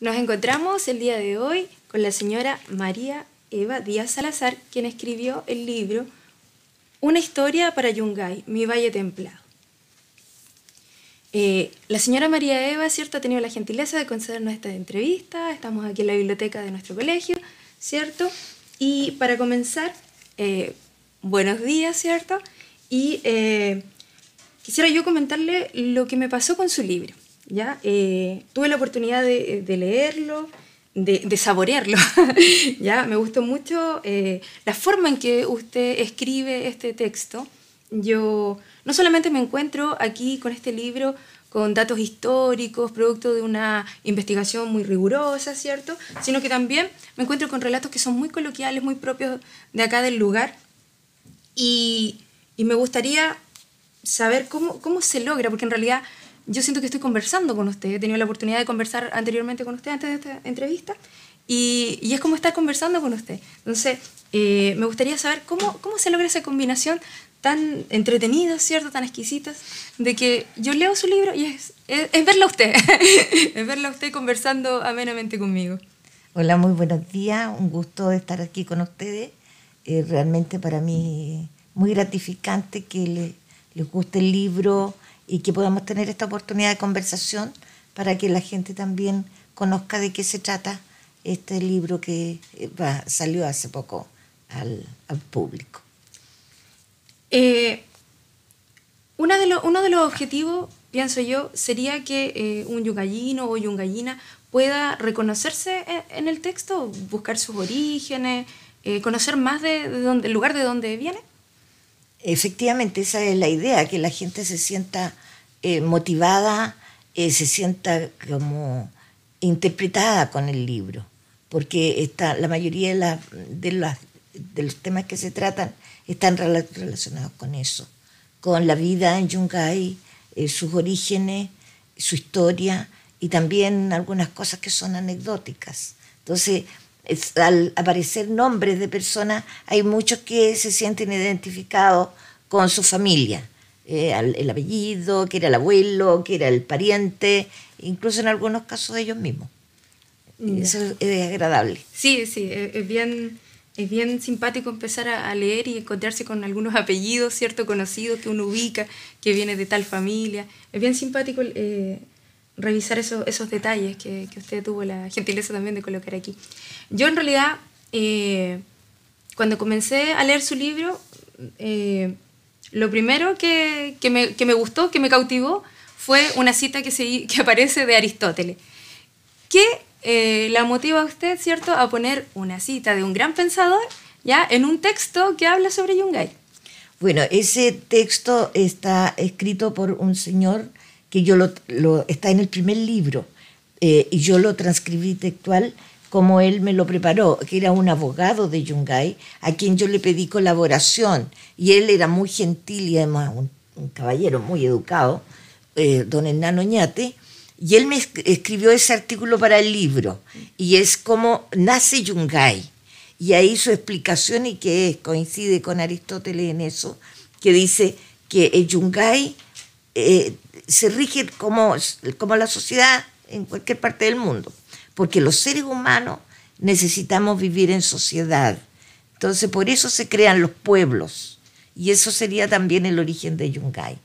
Nos encontramos el día de hoy con la señora María Eva Díaz Salazar, quien escribió el libro Una historia para Yungay, mi valle templado. Eh, la señora María Eva, ¿cierto?, ha tenido la gentileza de concedernos esta entrevista. Estamos aquí en la biblioteca de nuestro colegio, ¿cierto? Y para comenzar, eh, buenos días, ¿cierto? Y eh, quisiera yo comentarle lo que me pasó con su libro. ¿ya? Eh, tuve la oportunidad de, leerlo, de, saborearlo, ¿ya? Me gustó mucho eh, la forma en que usted escribe este texto. Yo no solamente me encuentro aquí con este libro con datos históricos, producto de una investigación muy rigurosa, ¿cierto? Sino que también me encuentro con relatos que son muy coloquiales, muy propios de acá del lugar. Y, y me gustaría saber cómo, cómo se logra, porque en realidad yo siento que estoy conversando con usted. He tenido la oportunidad de conversar anteriormente con usted antes de esta entrevista y, es como estar conversando con usted. Entonces, eh, me gustaría saber cómo, cómo se logra esa combinación tan entretenida, ¿cierto? Tan exquisita... de que yo leo su libro y es, es, verla a usted, es verla a usted conversando amenamente conmigo. Hola, muy buenos días, un gusto estar aquí con ustedes. Eh, realmente para mí muy gratificante que le, les guste el libro, y que podamos tener esta oportunidad de conversación para que la gente también conozca de qué se trata este libro que eh, salió hace poco al, público. Eh, de uno de los objetivos, pienso yo, sería que eh, un yungallino o yungallina pueda reconocerse en, el texto, buscar sus orígenes, conocer más de, donde, el lugar de donde viene. Efectivamente, esa es la idea, que la gente se sienta eh, motivada, eh, se sienta como interpretada con el libro, porque está, la mayoría de, los temas que se tratan están relacionados con eso, con la vida en Yungay, eh, sus orígenes, su historia y también algunas cosas que son anecdóticas. Entonces, al aparecer nombres de personas, hay muchos que se sienten identificados con su familia. Eh, el apellido, que era el abuelo, que era el pariente, incluso en algunos casos de ellos mismos. Eso es, agradable. Sí, sí, e-, es bien, es bien simpático empezar a, leer y encontrarse con algunos apellidos, ¿cierto? Conocidos que uno ubica, que viene de tal familia. Es bien simpático eh, revisar esos detalles que, usted tuvo la gentileza también de colocar aquí. Yo en realidad, eh, cuando comencé a leer su libro, eh, lo primero que, me, gustó, que me cautivó, fue una cita que, se, aparece de Aristóteles, ¿Qué eh, la motiva a usted, ¿cierto?, a poner una cita de un gran pensador ya en un texto que habla sobre Yungay. Bueno, ese texto está escrito por un señor que yo lo, está en el primer libro, eh, y yo lo transcribí textual como él me lo preparó, que era un abogado de Yungay, a quien yo le pedí colaboración, y él era muy gentil y además un, caballero muy educado, eh, don Hernán Oñate, y él me escribió ese artículo para el libro, y es como nace Yungay, y ahí su explicación y que es, coincide con Aristóteles en eso, que dice que Yungay eh, se rige como, como la sociedad en cualquier parte del mundo, porque los seres humanos necesitamos vivir en sociedad. Entonces, por eso se crean los pueblos, y eso sería también el origen de Yungay.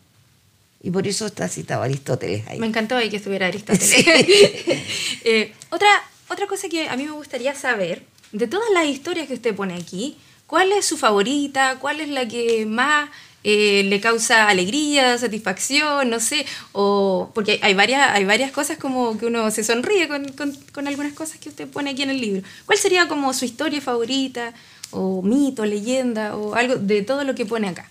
Y por eso está citado Aristóteles ahí. Me encantó que estuviera Aristóteles. Eh, otra, otra cosa que a mí me gustaría saber, de todas las historias que usted pone aquí, ¿cuál es su favorita? ¿Cuál es la que más eh, le causa alegría, satisfacción, no sé, o porque hay, varias, hay varias cosas como que uno se sonríe con, con, algunas cosas que usted pone aquí en el libro. ¿Cuál sería como su historia favorita, o mito, leyenda, o algo de todo lo que pone acá?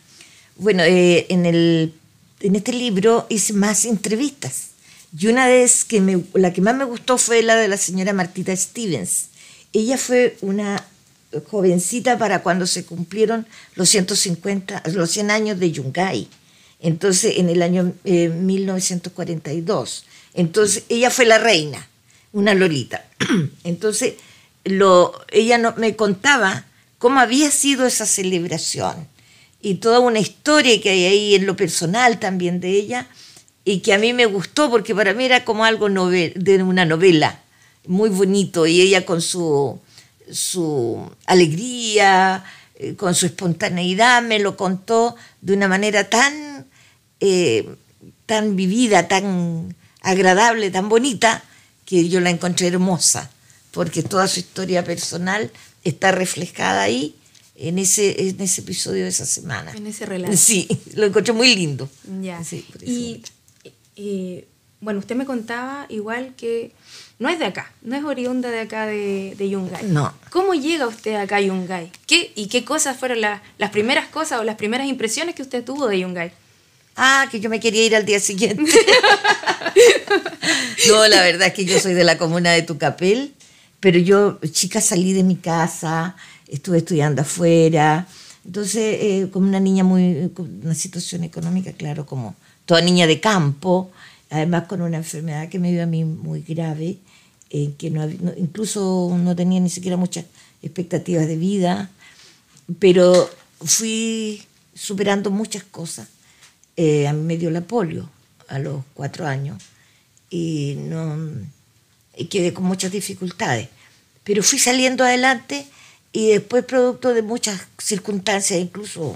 Bueno, eh, en, el, en este libro hice más entrevistas. Y una vez que me, la que más me gustó fue la de la señora Martita Stevens. Ella fue una jovencita para cuando se cumplieron los 150, los 100 años de Yungay. Entonces, en el año 1942. Eh, Entonces, ella fue la reina, una Lolita. Entonces, lo, ella no, me contaba cómo había sido esa celebración y toda una historia que hay ahí en lo personal también de ella y que a mí me gustó porque para mí era como algo de una novela, muy bonito, y ella con su su alegría, eh, con su espontaneidad, me lo contó de una manera tan, eh, tan vivida, tan agradable, tan bonita, que yo la encontré hermosa, porque toda su historia personal está reflejada ahí en ese, en ese episodio de esa semana. En ese relato. Sí, lo encontré muy lindo. Ya. Sí, y, eh, bueno, usted me contaba igual que no es de acá, no es oriunda de acá de, Yungay. No. ¿Cómo llega usted acá a Yungay? ¿Y qué cosas fueron las primeras cosas o las primeras impresiones que usted tuvo de Yungay? Ah, que yo me quería ir al día siguiente. no, la verdad es que yo soy de la comuna de Tucapel, pero yo, chica, salí de mi casa, estuve estudiando afuera. Entonces, eh, como una niña muy. una situación económica, claro, como toda niña de campo además con una enfermedad que me dio a mí muy grave, que no, incluso no tenía ni siquiera muchas expectativas de vida, pero fui superando muchas cosas. Eh, a mí me dio la polio a los cuatro años y, no, y quedé con muchas dificultades. Pero fui saliendo adelante y después producto de muchas circunstancias, incluso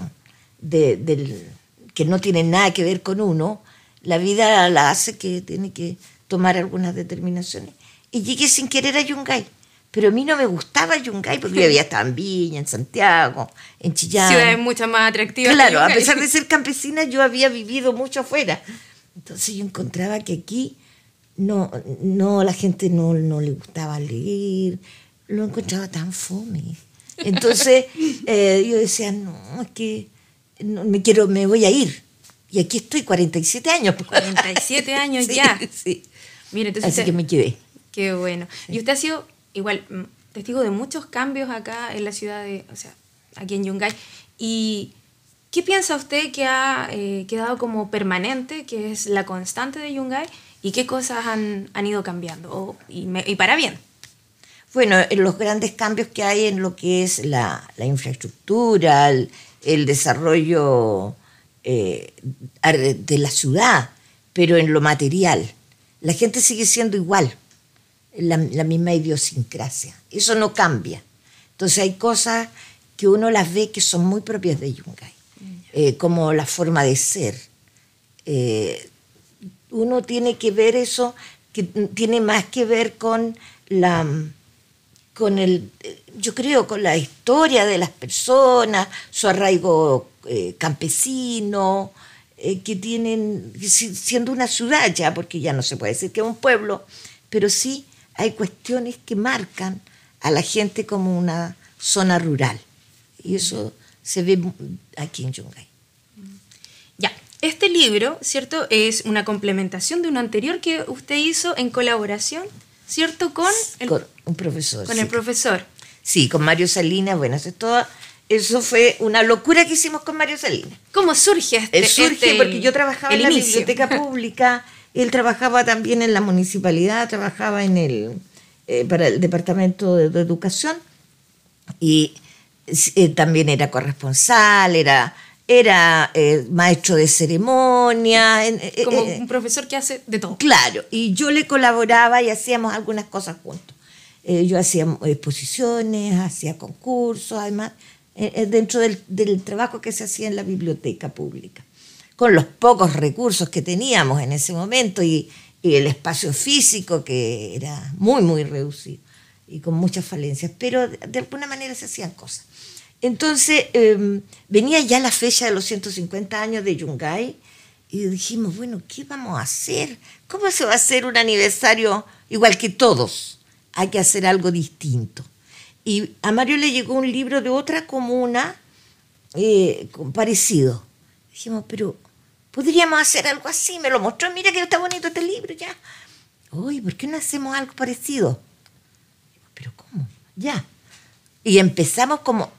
del, que no tienen nada que ver con uno, la vida la hace que tiene que tomar algunas determinaciones. Y llegué sin querer a Yungay. Pero a mí no me gustaba Yungay porque yo había estado en Viña, en Santiago, en Chillán. Ciudades mucho más atractiva Claro, a pesar de ser campesina, yo había vivido mucho afuera. Entonces yo encontraba que aquí no, no la gente no, le gustaba leer, lo encontraba tan fome. Entonces eh, yo decía, no, es que no, me, quiero, me voy a ir y aquí estoy, 47 años. 47 años ya. entonces Así que me quedé. Qué bueno. Y usted ha sido igual mm, testigo de muchos cambios acá en la ciudad de, o sea, aquí en Yungay. ¿Y qué piensa usted que ha eh, quedado como permanente, que es la constante de Yungay? ¿Y qué cosas han, ido cambiando? y, para bien. Bueno, los grandes cambios que hay en lo que es la, la infraestructura, el desarrollo eh, de la ciudad, pero en lo material. La gente sigue siendo igual, la, misma idiosincrasia. Eso no cambia. Entonces hay cosas que uno las ve que son muy propias de Yungay, eh, como la forma de ser. Eh, uno tiene que ver eso, que tiene más que ver con la con el, yo creo, con la historia de las personas, su arraigo eh, campesino, eh, que tienen, siendo una ciudad ya, porque ya no se puede decir que es un pueblo, pero sí hay cuestiones que marcan a la gente como una zona rural. Y eso se ve aquí en Yungay. Ya, este libro, ¿cierto? Es una complementación de uno anterior que usted hizo en colaboración ¿cierto? Con el, un profesor. Con sí. el profesor. Sí, con Mario Salinas. Bueno, eso es todo. Eso fue una locura que hicimos con Mario Salinas. ¿Cómo surge este? Eh, surge este porque yo trabajaba en la biblioteca pública, él trabajaba también en la municipalidad, trabajaba en el eh, para el departamento de, educación y eh, también era corresponsal, era era eh, maestro de ceremonia. Eh, eh, Como un profesor que hace de todo. Claro, y yo le colaboraba y hacíamos algunas cosas juntos. yo hacía exposiciones, hacía concursos, además, dentro del, trabajo que se hacía en la biblioteca pública, con los pocos recursos que teníamos en ese momento y, el espacio físico que era muy, muy reducido y con muchas falencias, pero de, de alguna manera se hacían cosas. Entonces, em, venía ya la fecha de los 150 años de Yungay y dijimos, bueno, ¿qué vamos a hacer? ¿Cómo se va a hacer un aniversario igual que todos? Hay que hacer algo distinto. Y a Mario le llegó un libro de otra comuna eh, parecido. Dijimos, pero podríamos hacer algo así. Me lo mostró, mira que está bonito este libro, ya. Uy, ¿por qué no hacemos algo parecido? Pero ¿cómo? Ya. Y empezamos como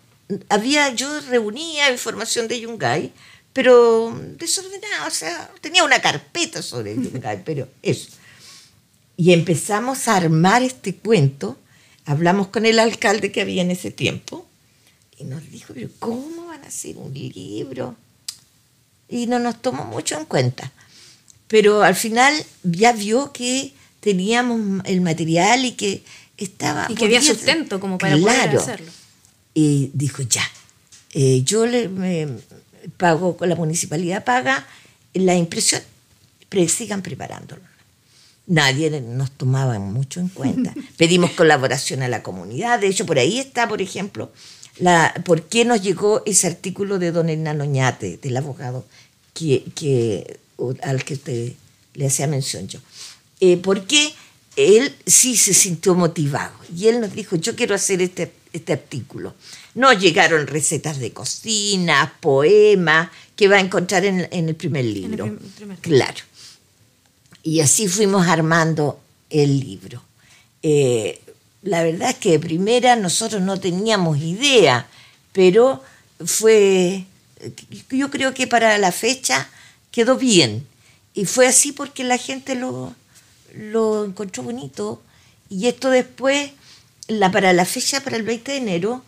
había, yo reunía información de Yungay, pero desordenada, o sea, tenía una carpeta sobre Yungay, pero eso. Y empezamos a armar este cuento, hablamos con el alcalde que había en ese tiempo, y nos dijo, ¿cómo van a hacer un libro? Y no nos tomó mucho en cuenta. Pero al final ya vio que teníamos el material y que estaba... Y que había sustento como para poder hacerlo. Y dijo, ya, eh, yo le, me, pago, la municipalidad paga la impresión, pero sigan preparándolo. Nadie nos tomaba mucho en cuenta. Pedimos colaboración a la comunidad. De hecho, por ahí está, por ejemplo, la, por qué nos llegó ese artículo de don Hernán Oñate, del abogado que, al que usted le hacía mención yo. Eh, porque él sí se sintió motivado y él nos dijo, yo quiero hacer este este artículo. no llegaron recetas de cocina, poemas, que va a encontrar en, el primer libro. Claro. Y así fuimos armando el libro. Eh, la verdad es que de primera nosotros no teníamos idea, pero fue, yo creo que para la fecha quedó bien. Y fue así porque la gente lo, lo encontró bonito. Y esto después para la fecha, para el 20 de enero,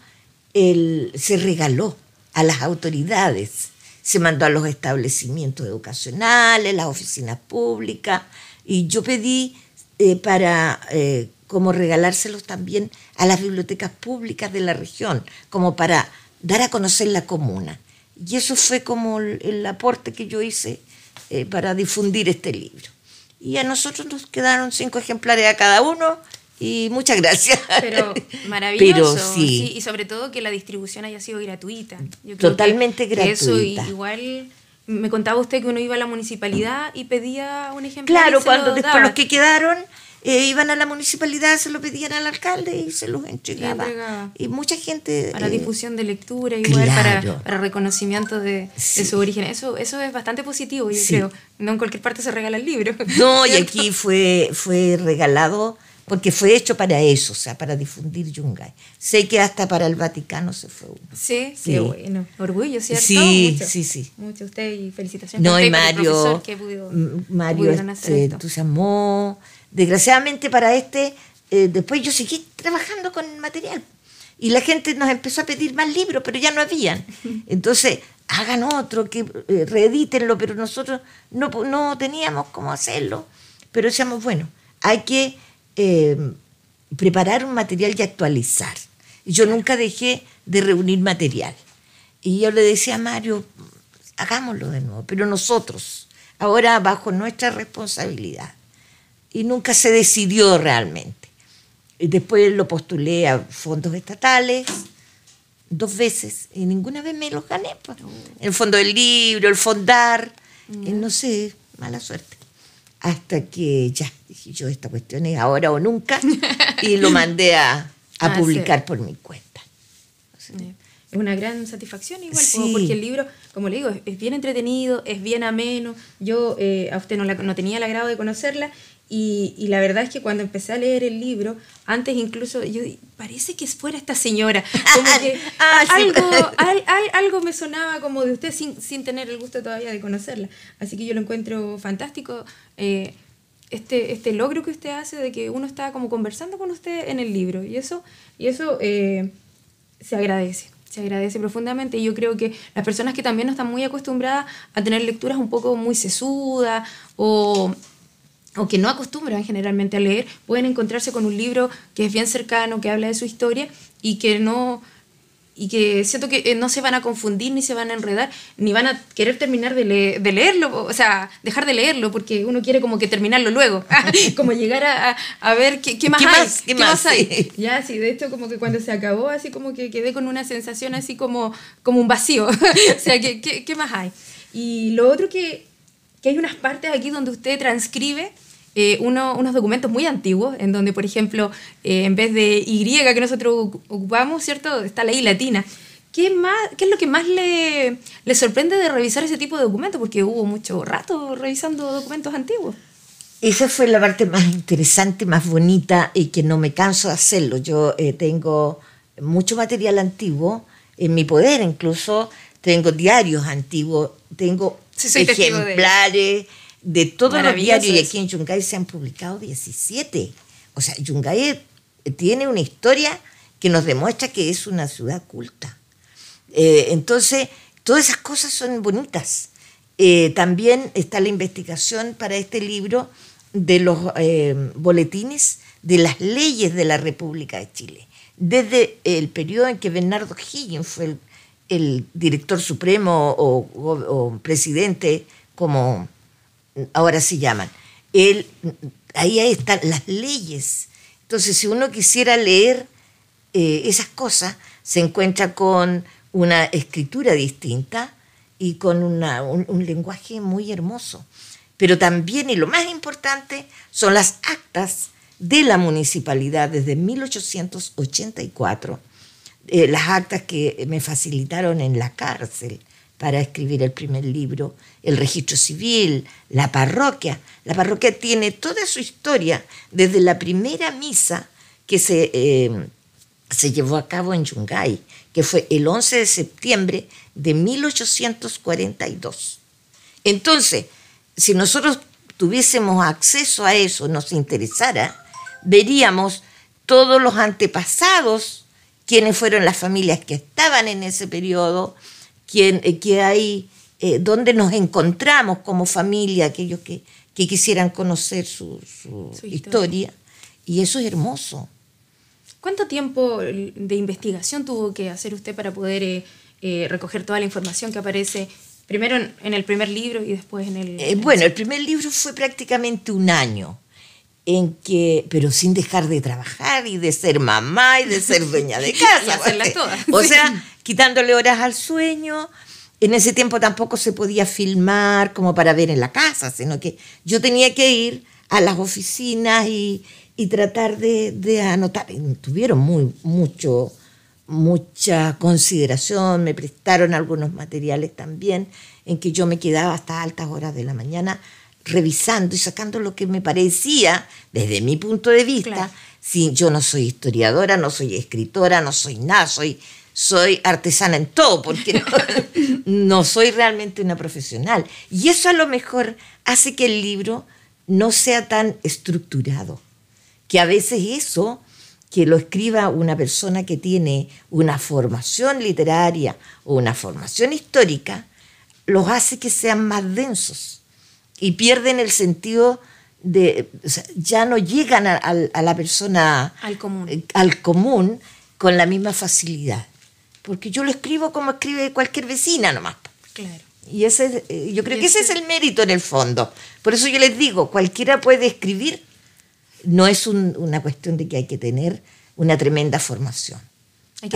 se regaló a las autoridades, se mandó a los establecimientos educacionales, las oficinas públicas, y yo pedí eh, para eh, como regalárselos también a las bibliotecas públicas de la región, como para dar a conocer la comuna. Y eso fue como el, aporte que yo hice eh, para difundir este libro. Y a nosotros nos quedaron cinco ejemplares a cada uno y muchas gracias. Pero maravilloso. Y sobre todo que la distribución haya sido gratuita. Totalmente gratuita. eso igual me contaba usted que uno iba a la municipalidad y pedía un ejemplo. Claro, cuando después los que quedaron eh, iban a la municipalidad, se lo pedían al alcalde y se los entregaba. Y, mucha gente... Para la eh, difusión de lectura, igual para, reconocimiento de, su origen. Eso, eso es bastante positivo, yo creo. No en cualquier parte se regala el libro. No, y aquí fue, fue regalado porque fue hecho para eso, o sea, para difundir Yungay. Sé que hasta para el Vaticano se fue uno. Sí, sí. bueno. Orgullo, ¿cierto? Sí, sí, sí. Mucho usted y felicitaciones. No, y Mario, que Mario se este, entusiasmó. Desgraciadamente para este, eh, después yo seguí trabajando con el material. Y la gente nos empezó a pedir más libros, pero ya no habían. Entonces, hagan otro, que eh, reedítenlo, pero nosotros no, no teníamos cómo hacerlo. Pero decíamos, bueno, hay que eh, preparar un material y actualizar. Yo nunca dejé de reunir material. Y yo le decía a Mario, hagámoslo de nuevo, pero nosotros, ahora bajo nuestra responsabilidad. Y nunca se decidió realmente. después lo postulé a fondos estatales dos veces y ninguna vez me los gané. Pues. El fondo del libro, el fondar, y no sé, mala suerte hasta que ya, dije yo, esta cuestión es ahora o nunca, y lo mandé a, ah, publicar por mi cuenta. Es una gran satisfacción igual, porque el libro, como le digo, es, bien entretenido, es bien ameno. Yo eh, a usted no, no tenía el agrado de conocerla y, la verdad es que cuando empecé a leer el libro, antes incluso yo parece que fuera esta señora, como que ah, algo, algo me sonaba como de usted sin, tener el gusto todavía de conocerla. Así que yo lo encuentro fantástico. Eh, este, este logro que usted hace de que uno está como conversando con usted en el libro y eso, y eso eh, se agradece se agradece profundamente. Y yo creo que las personas que también no están muy acostumbradas a tener lecturas un poco muy sesudas o o que no acostumbran generalmente a leer, pueden encontrarse con un libro que es bien cercano, que habla de su historia y que no y que siento que eh, no se van a confundir ni se van a enredar, ni van a querer terminar de, leerlo, o sea, dejar de leerlo, porque uno quiere como que terminarlo luego, como llegar a, ver qué, más hay, qué, más, hay. Ya, sí, de hecho como que cuando se acabó, así como que quedé con una sensación así como, como un vacío, o sea, ¿qué, qué, más hay? Y lo otro que, que hay unas partes aquí donde usted transcribe eh, unos documentos muy antiguos, en donde, por ejemplo, eh, en vez de Y que nosotros ocupamos, ¿cierto? Está la I latina. ¿Qué, más, qué es lo que más le, sorprende de revisar ese tipo de documentos? Porque hubo mucho rato revisando documentos antiguos. Esa fue la parte más interesante, más bonita y que no me canso de hacerlo. Yo eh, tengo mucho material antiguo en mi poder, incluso tengo diarios antiguos, tengo ejemplares de todos los diarios, y aquí en Yungay se han publicado 17. O sea, Yungay eh, tiene una historia que nos demuestra que es una ciudad culta. Eh, entonces, todas esas cosas son bonitas. Eh, también está la investigación para este libro de los boletines de las leyes de la República de Chile. Desde el periodo en que Bernardo Higgins fue el, director supremo o presidente, como ahora se llaman. ahí están las leyes. Entonces, si uno quisiera leer eh, esas cosas, se encuentra con una escritura distinta y con un, lenguaje muy hermoso. Pero también, y lo más importante, son las actas de la municipalidad desde 1884, eh, las actas que me facilitaron en la cárcel para escribir el primer libro el registro civil, la parroquia. La parroquia tiene toda su historia desde la primera misa que se, em, se llevó a cabo en Yungay, que fue el 11 de septiembre de 1842. Entonces, si nosotros tuviésemos acceso a eso, nos interesara, veríamos todos los antepasados, quiénes fueron las familias que estaban en ese periodo, quién, eh, que hay eh, dónde nos encontramos como familia, aquellos que, que quisieran conocer su, historia. Y eso es hermoso. ¿Cuánto tiempo de investigación tuvo que hacer usted para poder eh, eh, recoger toda la información que aparece primero en, el primer libro y después en el... Eh, bueno, el primer libro fue prácticamente un año en que, pero sin dejar de trabajar y de ser mamá y de ser dueña de casa. O sea, quitándole horas al sueño, en ese tiempo tampoco se podía filmar como para ver en la casa, sino que yo tenía que ir a las oficinas y, tratar de, anotar. tuvieron muy, mucho, mucha consideración, me prestaron algunos materiales también, en que yo me quedaba hasta altas horas de la mañana revisando y sacando lo que me parecía, desde mi punto de vista, si yo no soy historiadora, no soy escritora, no soy nada, soy soy artesana en todo, porque no, soy realmente una profesional. Y eso a lo mejor hace que el libro no sea tan estructurado, que a veces eso, que lo escriba una persona que tiene una formación literaria o una formación histórica, los hace que sean más densos y pierden el sentido de, ya no llegan a, la persona, eh, al común con la misma facilidad porque yo lo escribo como escribe cualquier vecina nomás. Claro. Y ese, eh, yo creo que ese es el mérito en el fondo. Por eso yo les digo, cualquiera puede escribir. No es una cuestión de que hay que tener una tremenda formación. Hay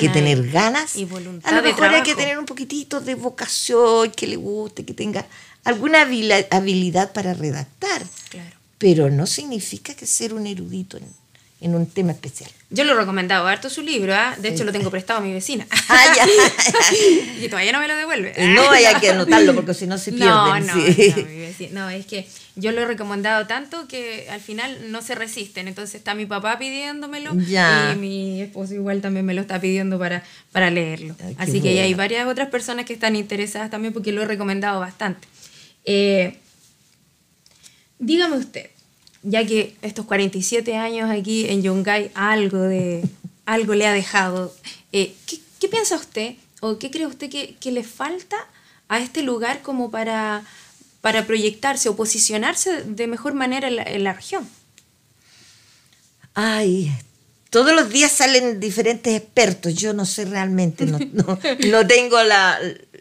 que, tener, ganas, Y voluntad a lo mejor hay que tener un poquitito de vocación, que le guste, que tenga alguna habilidad para redactar. Claro. Pero no significa que ser un erudito en un tema especial. Yo lo he recomendado harto su libro, ¿ah? de hecho lo tengo prestado a mi vecina. Ah, y todavía no me lo devuelve. No, hay que anotarlo porque si no se pierde. No, no, no, no, es que yo lo he recomendado tanto que al final no se resisten. Entonces está mi papá pidiéndomelo y mi esposo igual también me lo está pidiendo para, para leerlo. Así que hay varias otras personas que están interesadas también porque lo he recomendado bastante. Eh, dígame usted, ya que estos 47 años aquí en Yungay algo, de, algo le ha dejado. Eh, ¿qué, piensa usted o qué cree usted que, le falta a este lugar como para, para proyectarse o posicionarse de mejor manera en la, región? Ay, todos los días salen diferentes expertos. Yo no sé realmente, no, tengo la,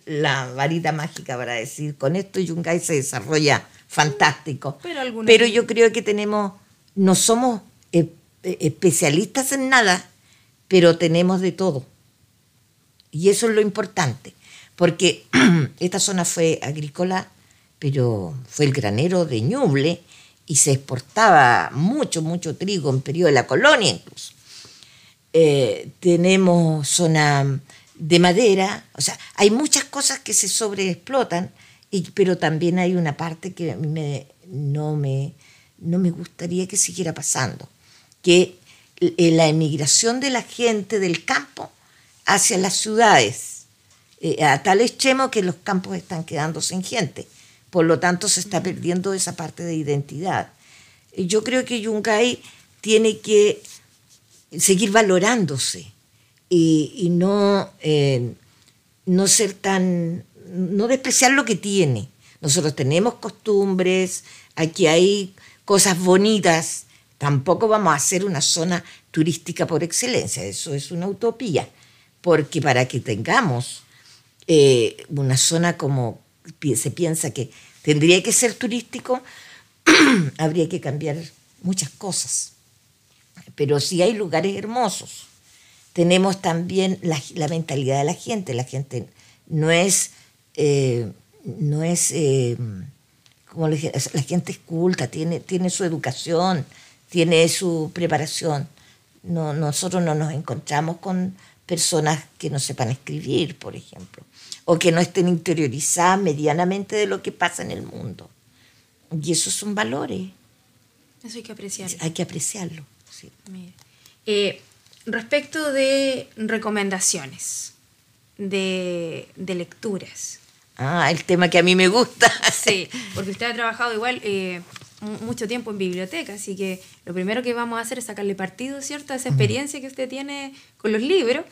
la, varita mágica para decir, con esto Yungay se desarrolla fantástico. Pero, yo creo que tenemos, no somos eh, eh, especialistas en nada, pero tenemos de todo. Y eso es lo importante, porque esta zona fue agrícola, pero fue el granero de Ñuble y se exportaba mucho, mucho trigo en periodo de la colonia incluso. Eh, tenemos zona de madera, o sea, hay muchas cosas que se sobreexplotan pero también hay una parte que a no, me, no me gustaría que siguiera pasando, que eh, la emigración de la gente del campo hacia las ciudades, eh, a tal extremo que los campos están quedando sin gente. Por lo tanto, se está perdiendo esa parte de identidad. Yo creo que Yungay tiene que seguir valorándose y, no, eh, no ser tan no despreciar lo que tiene. Nosotros tenemos costumbres, aquí hay cosas bonitas, tampoco vamos a hacer una zona turística por excelencia, eso es una utopía, porque para que tengamos eh, una zona como se piensa que tendría que ser turístico, habría que cambiar muchas cosas. Pero sí hay lugares hermosos. Tenemos también la mentalidad de la gente, la gente no es eh, no es, eh, como le dije, la gente es culta, tiene, su educación, tiene su preparación. No, nosotros no nos encontramos con personas que no sepan escribir, por ejemplo, o que no estén interiorizadas medianamente de lo que pasa en el mundo. Y esos son valores. Eso hay que apreciarlo. Hay que apreciarlo, eh, respecto de recomendaciones de lecturas, Ah, el tema que a mí me gusta. Sí, porque usted ha trabajado igual eh, mucho tiempo en biblioteca, así que lo primero que vamos a hacer es sacarle partido, ¿cierto?, a esa experiencia que usted tiene con los libros.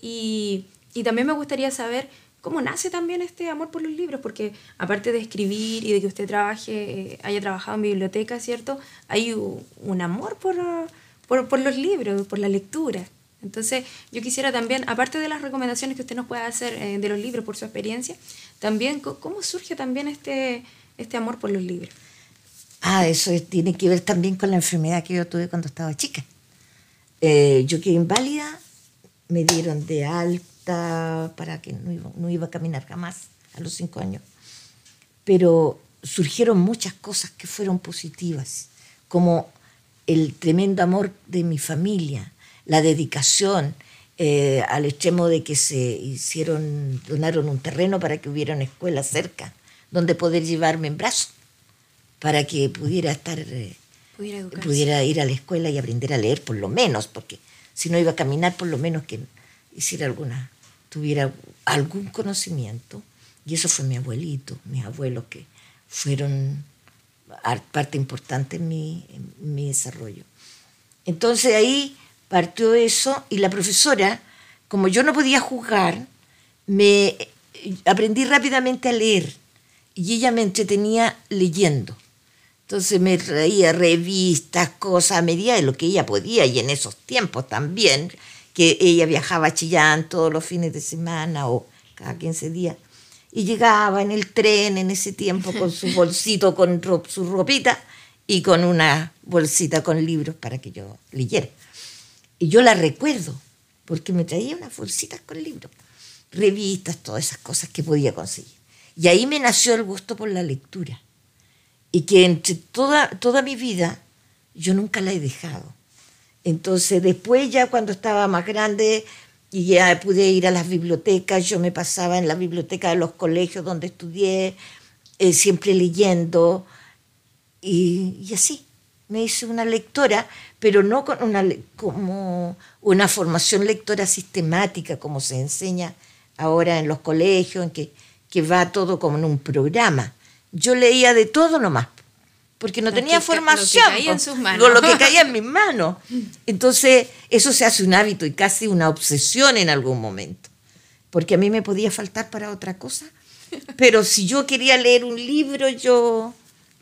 Y, también me gustaría saber cómo nace también este amor por los libros, porque aparte de escribir y de que usted trabaje, eh, haya trabajado en biblioteca, ¿cierto?, hay un amor por, por los libros, por la lectura. Entonces, yo quisiera también, aparte de las recomendaciones que usted nos pueda hacer eh, de los libros por su experiencia, también cómo surge también este, este amor por los libros. Ah, eso tiene que ver también con la enfermedad que yo tuve cuando estaba chica. Eh, yo quedé inválida, me dieron de alta para que no iba, no iba a caminar jamás a los cinco años. Pero surgieron muchas cosas que fueron positivas, como el tremendo amor de mi familia, la dedicación, eh, al extremo de que se hicieron, donaron un terreno para que hubiera una escuela cerca, donde poder llevarme en brazos, para que pudiera estar, eh, pudiera, ir a la escuela y aprender a leer por lo menos, porque si no iba a caminar, por lo menos que hiciera alguna, tuviera algún conocimiento. Y eso fue mi abuelito, mis abuelos que fueron parte importante en mi, en mi desarrollo. Entonces ahí partió eso y la profesora, como yo no podía juzgar, me aprendí rápidamente a leer y ella me entretenía leyendo. Entonces me traía revistas, cosas a medida de lo que ella podía y en esos tiempos también, que ella viajaba a Chillán todos los fines de semana o cada 15 días y llegaba en el tren en ese tiempo con su bolsito, con su ropita y con una bolsita con libros para que yo leyera. Y yo la recuerdo, porque me traía unas bolsitas con libros, revistas, todas esas cosas que podía conseguir. Y ahí me nació el gusto por la lectura. Y que entre toda, toda mi vida yo nunca la he dejado. Entonces después ya cuando estaba más grande y ya pude ir a las bibliotecas, yo me pasaba en la biblioteca de los colegios donde estudié, eh, siempre leyendo y, y así me hice una lectora, pero no con una, como una formación lectora sistemática como se enseña ahora en los colegios, en que, va todo como en un programa. Yo leía de todo nomás, porque no tenía formación. Lo que caía en sus manos. lo que caía en mis manos. Entonces, eso se hace un hábito y casi una obsesión en algún momento, porque a mí me podía faltar para otra cosa. Pero si yo quería leer un libro, yo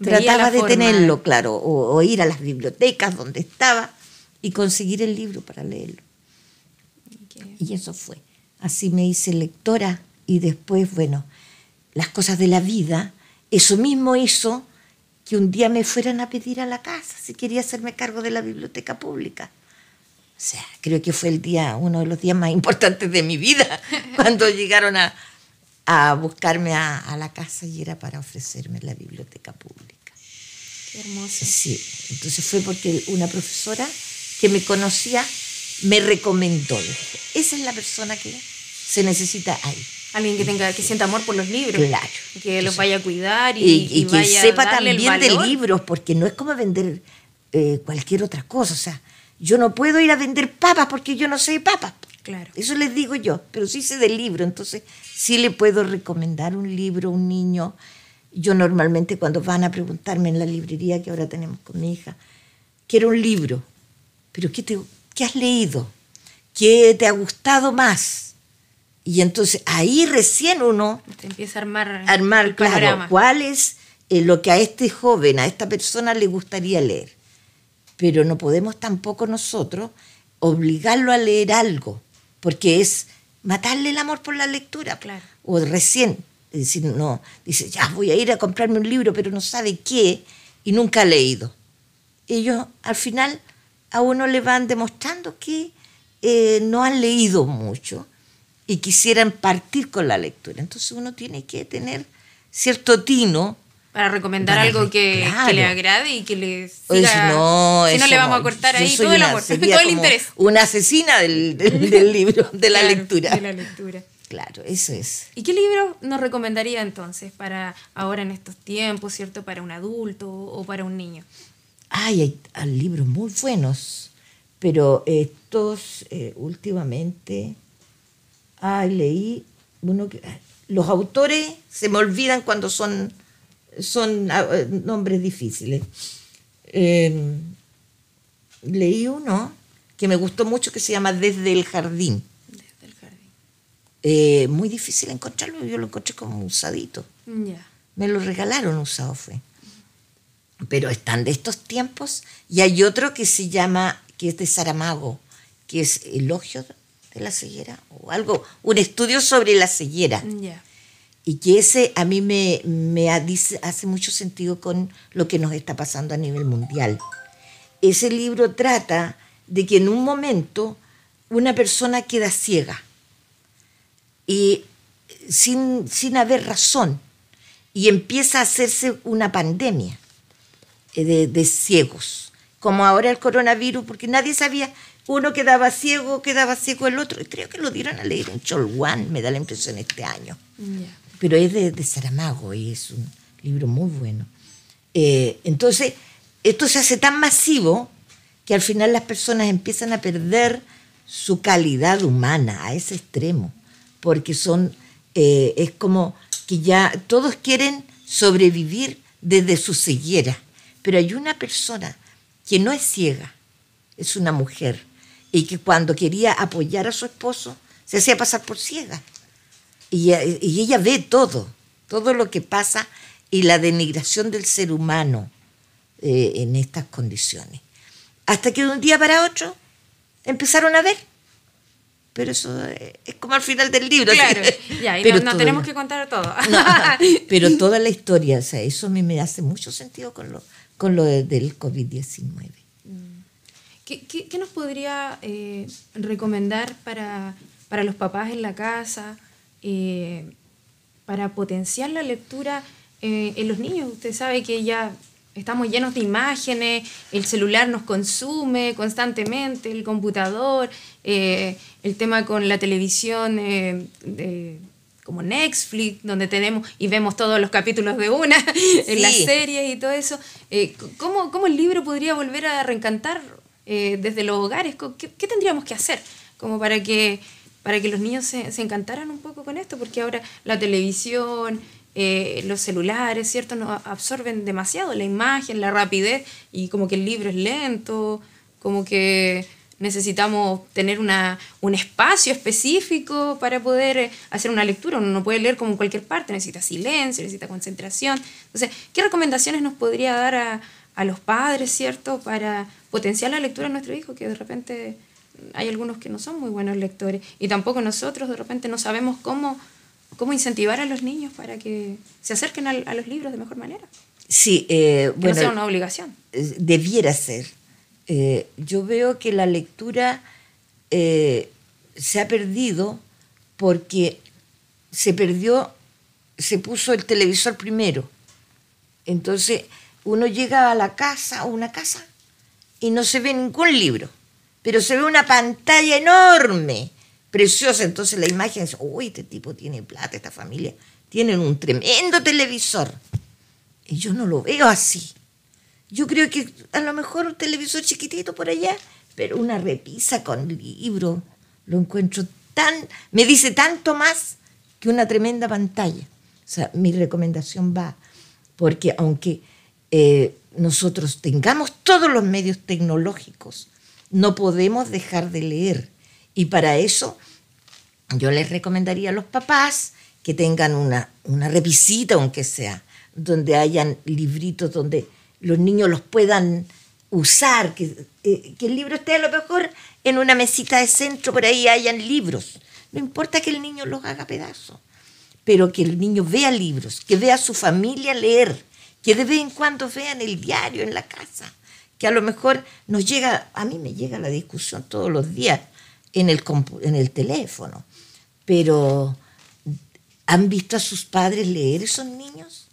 trataba de tenerlo, claro, o, ir a las bibliotecas donde estaba y conseguir el libro para leerlo. Y eso fue. Así me hice lectora y después, bueno, las cosas de la vida, eso mismo hizo que un día me fueran a pedir a la casa si quería hacerme cargo de la biblioteca pública. O sea, creo que fue el día, uno de los días más importantes de mi vida, cuando llegaron a, buscarme a, la casa y era para ofrecerme la biblioteca pública. Hermosa. Sí, entonces fue porque una profesora que me conocía me recomendó. Esa es la persona que se necesita ahí. Alguien que tenga que sienta amor por los libros. Claro. Que los vaya a cuidar y, que sepa también de libros, porque no es como vender eh, cualquier otra cosa. O sea, yo no puedo ir a vender papas porque yo no sé papas. Claro. Eso les digo yo, pero sí sé del libro, entonces sí le puedo recomendar un libro a un niño yo normalmente cuando van a preguntarme en la librería que ahora tenemos con mi hija, quiero un libro, pero ¿qué, te, qué has leído? ¿Qué te ha gustado más? Y entonces ahí recién uno te empieza a armar, armar claro, cuál es eh, lo que a este joven, a esta persona le gustaría leer. Pero no podemos tampoco nosotros obligarlo a leer algo, porque es matarle el amor por la lectura. O recién decir, no, dice, ya voy a ir a comprarme un libro, pero no sabe qué y nunca ha leído. Ellos al final a uno le van demostrando que eh, no han leído mucho y quisieran partir con la lectura. Entonces uno tiene que tener cierto tino. Para recomendar algo que, le agrade y que le siga. no, si no, le vamos a cortar ahí todo el amor, el interés. Una asesina del, libro, de la lectura. De la lectura. Claro, eso es. ¿Y qué libro nos recomendaría entonces para ahora en estos tiempos, ¿cierto? Para un adulto o para un niño. hay, libros muy buenos, pero estos eh, eh, últimamente, ah, leí uno que... Los autores se me olvidan cuando son, son ah, nombres difíciles. Em, leí uno que me gustó mucho que se llama Desde el Jardín eh, muy difícil encontrarlo, yo lo encontré como usadito. Me lo regalaron usado fue. Pero están de estos tiempos. Y hay otro que se llama, que es de Saramago, que es Elogio de la Ceguera, o algo, un estudio sobre la ceguera. Y que ese a mí me, me hace mucho sentido con lo que nos está pasando a nivel mundial. Ese libro trata de que en un momento una persona queda ciega y sin, sin haber razón y empieza a hacerse una pandemia de, de, ciegos, como ahora el coronavirus, porque nadie sabía, uno quedaba ciego, quedaba ciego el otro. y Creo que lo dieron a leer en Cholwan, me da la impresión este año. Pero es de, de, Saramago y es un libro muy bueno. Eh, entonces, esto se hace tan masivo que al final las personas empiezan a perder su calidad humana a ese extremo porque son, eh, es como que ya todos quieren sobrevivir desde su ceguera, pero hay una persona que no es ciega, es una mujer, y que cuando quería apoyar a su esposo se hacía pasar por ciega. Y, ella ve todo, todo lo que pasa y la denigración del ser humano eh, en estas condiciones. Hasta que de un día para otro empezaron a ver pero eso eh, es como al final del libro. Claro, ya, pero no, tenemos que contar todo. pero toda la historia, o sea, eso a mí me hace mucho sentido con lo, con lo del COVID-19. Mm. ¿Qué, nos podría eh, recomendar para, para, los papás en la casa, eh, para potenciar la lectura en los niños? Usted sabe que ya Estamos llenos de imágenes, el celular nos consume constantemente, el computador, eh, el tema con la televisión eh, como Netflix, donde tenemos y vemos todos los capítulos de una, en las series y todo eso. Eh, ¿cómo, ¿cómo, el libro podría volver a reencantar desde los hogares? ¿Qué, tendríamos que hacer como para que, para que los niños se encantaran un poco con esto? Porque ahora la televisión... Eh, los celulares, ¿cierto? Nos absorben demasiado la imagen, la rapidez y como que el libro es lento, como que necesitamos tener una, un espacio específico para poder eh, hacer una lectura. Uno no puede leer como en cualquier parte, necesita silencio, necesita concentración. Entonces, ¿qué recomendaciones nos podría dar a, a los padres, ¿cierto?, para potenciar la lectura de nuestro hijo, que de repente hay algunos que no son muy buenos lectores y tampoco nosotros de repente no sabemos cómo cómo incentivar a los niños para que se acerquen a, los libros de mejor manera. Sí, eh, bueno. No una obligación. Eh, debiera ser. Eh, yo veo que la lectura se ha perdido porque se perdió, se puso el televisor primero. Entonces uno llega a la casa o una casa y no se ve ningún libro, pero se ve una pantalla enorme preciosa. Entonces la imagen es, uy, este tipo tiene plata, esta familia. Tienen un tremendo televisor. Y yo no lo veo así. Yo creo que a lo mejor un televisor chiquitito por allá, pero una repisa con libro. Lo encuentro tan, me dice tanto más que una tremenda pantalla. O sea, mi recomendación va, porque aunque eh, nosotros tengamos todos los medios tecnológicos, no podemos dejar de leer y para eso yo les recomendaría a los papás que tengan una, una aunque sea, donde hayan libritos donde los niños los puedan usar, que, eh, que el libro esté a lo mejor en una mesita de centro, por ahí hayan libros. No importa que el niño los haga pedazos, pero que el niño vea libros, que vea a su familia leer, que de vez en cuando vean el diario en la casa, que a lo mejor nos llega, a mí me llega la discusión todos los días en el, en el teléfono. Pero, ¿han visto a sus padres leer esos niños?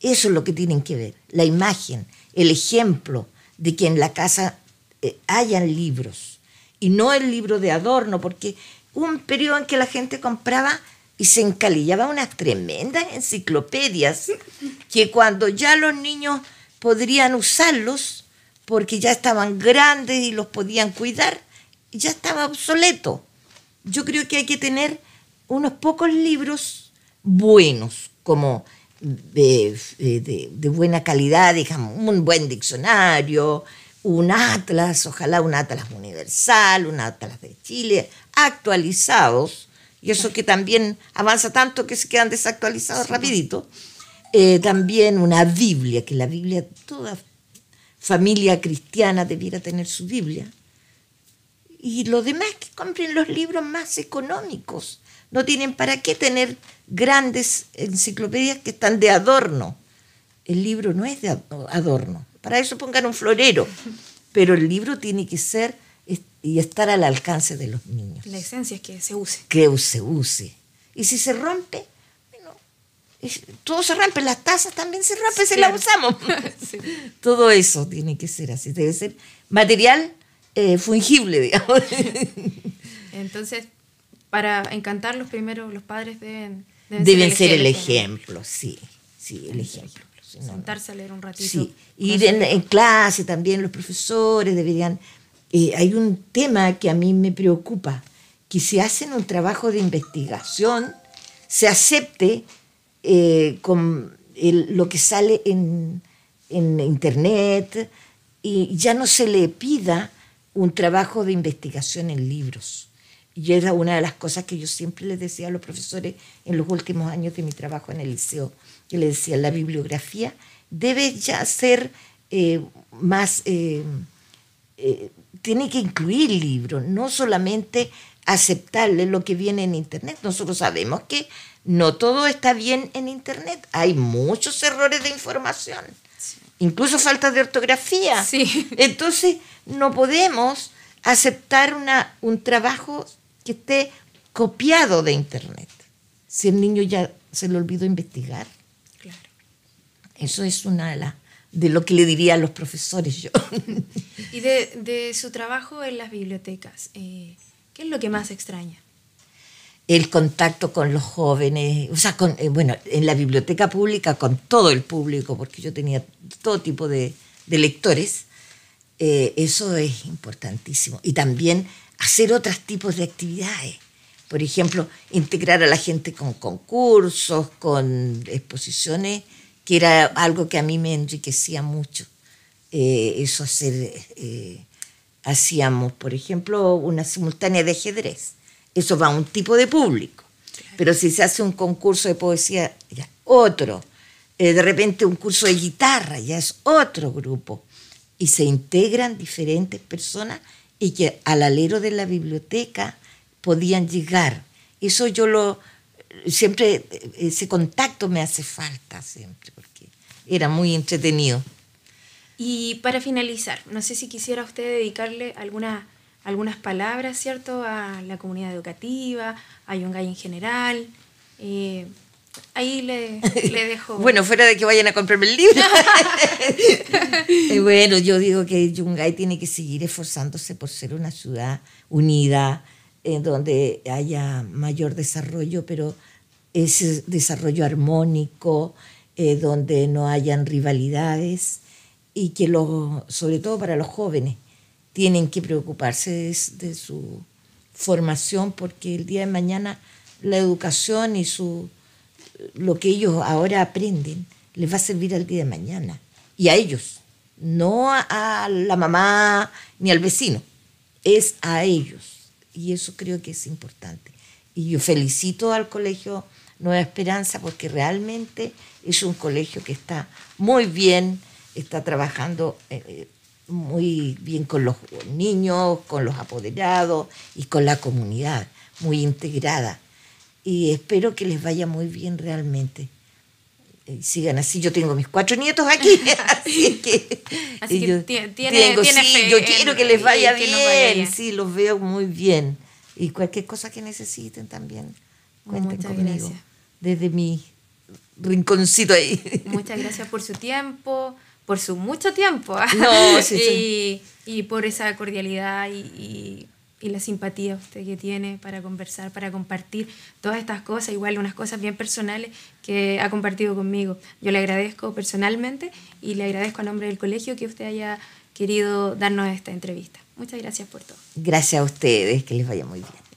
Eso es lo que tienen que ver, la imagen, el ejemplo de que en la casa eh, hayan libros y no el libro de adorno, porque un periodo en que la gente compraba y se encalillaba unas tremendas enciclopedias que cuando ya los niños podrían usarlos, porque ya estaban grandes y los podían cuidar, ya estaba obsoleto. Yo creo que hay que tener unos pocos libros buenos, como eh, de, buena calidad, digamos, un buen diccionario, un atlas, ojalá un atlas universal, un atlas de Chile, actualizados, y eso que también avanza tanto que se quedan desactualizados rapidito. Eh, también una Biblia, que la Biblia, toda familia cristiana debiera tener su Biblia y lo demás que compren los libros más económicos. No tienen para qué tener grandes enciclopedias que están de adorno. El libro no es de adorno. Para eso pongan un florero. Pero el libro tiene que ser y estar al alcance de los niños. La esencia es que se use. Que se use. Y si se rompe, bueno, todo se rompe, las tazas también se rompen, se las usamos. Todo eso tiene que ser así. Debe ser material eh, fungible, digamos. Entonces, para encantarlos primero, los padres deben... Deben, ser, el, ejemplo. sí, sí, el ejemplo. Sentarse a leer un ratito. Sí, ir en, clase también, los profesores deberían... Eh, hay un tema que a mí me preocupa, que si hacen un trabajo de investigación, se acepte eh, con lo que sale en, en, Internet y ya no se le pida un trabajo de investigación en libros. Y era una de las cosas que yo siempre les decía a los profesores en los últimos años de mi trabajo en el liceo. que les decía, la bibliografía debe ya ser eh, más... Eh, eh, tiene que incluir libros, no solamente aceptarle lo que viene en Internet. Nosotros sabemos que no todo está bien en Internet. Hay muchos errores de información incluso falta de ortografía. Sí. Entonces, no podemos aceptar una, un trabajo que esté copiado de Internet, si el niño ya se le olvidó investigar. Claro. Eso es una de de lo que le diría a los profesores yo. Y de, su trabajo en las bibliotecas, eh, ¿qué es lo que más extraña? el contacto con los jóvenes, o sea, eh, bueno, en la biblioteca pública con todo el público, porque yo tenía todo tipo de, lectores, eh, eso es importantísimo. Y también hacer otros tipos de actividades. Por ejemplo, integrar a la gente con concursos, con exposiciones, que era algo que a mí me enriquecía mucho. Eh, eso hacer, hacíamos, por ejemplo, una simultánea de ajedrez eso va a un tipo de público. Pero si se hace un concurso de poesía, ya otro. Eh, de repente un curso de guitarra, ya es otro grupo. Y se integran diferentes personas y que al alero de la biblioteca podían llegar. Eso yo lo, siempre, ese contacto me hace falta siempre, porque era muy entretenido. Y para finalizar, no sé si quisiera usted dedicarle alguna algunas palabras, ¿cierto?, a la comunidad educativa, a Yungay en general. Eh, ahí le, dejo. bueno, fuera de que vayan a comprarme el libro. Eh, bueno, yo digo que Yungay tiene que seguir esforzándose por ser una ciudad unida, en donde haya mayor desarrollo, pero ese desarrollo armónico, eh, donde no hayan rivalidades y que lo sobre todo para los jóvenes, tienen que preocuparse de, su formación porque el día de mañana la educación y su lo que ellos ahora aprenden les va a servir al día de mañana y a ellos, no a, la mamá ni al vecino, es a ellos y eso creo que es importante. Y yo felicito al colegio Nueva Esperanza porque realmente es un colegio que está muy bien, está trabajando eh, eh, muy bien con los niños, con los apoderados y con la comunidad, muy integrada. Y espero que les vaya muy bien realmente. Eh, sigan así, yo tengo mis cuatro nietos aquí, así que, así que yo sí, yo quiero que les vaya bien, sí, los veo muy bien. Y cualquier cosa que necesiten también, cuenten conmigo. Desde mi rinconcito ahí. Muchas gracias por su tiempo por su mucho tiempo. ¿ah? Y, por esa cordialidad y, la simpatía usted que tiene para conversar, para compartir todas estas cosas, igual unas cosas bien personales que ha compartido conmigo. Yo le agradezco personalmente y le agradezco a nombre del colegio que usted haya querido darnos esta entrevista. Muchas gracias por todo. Gracias a ustedes, que les vaya muy bien.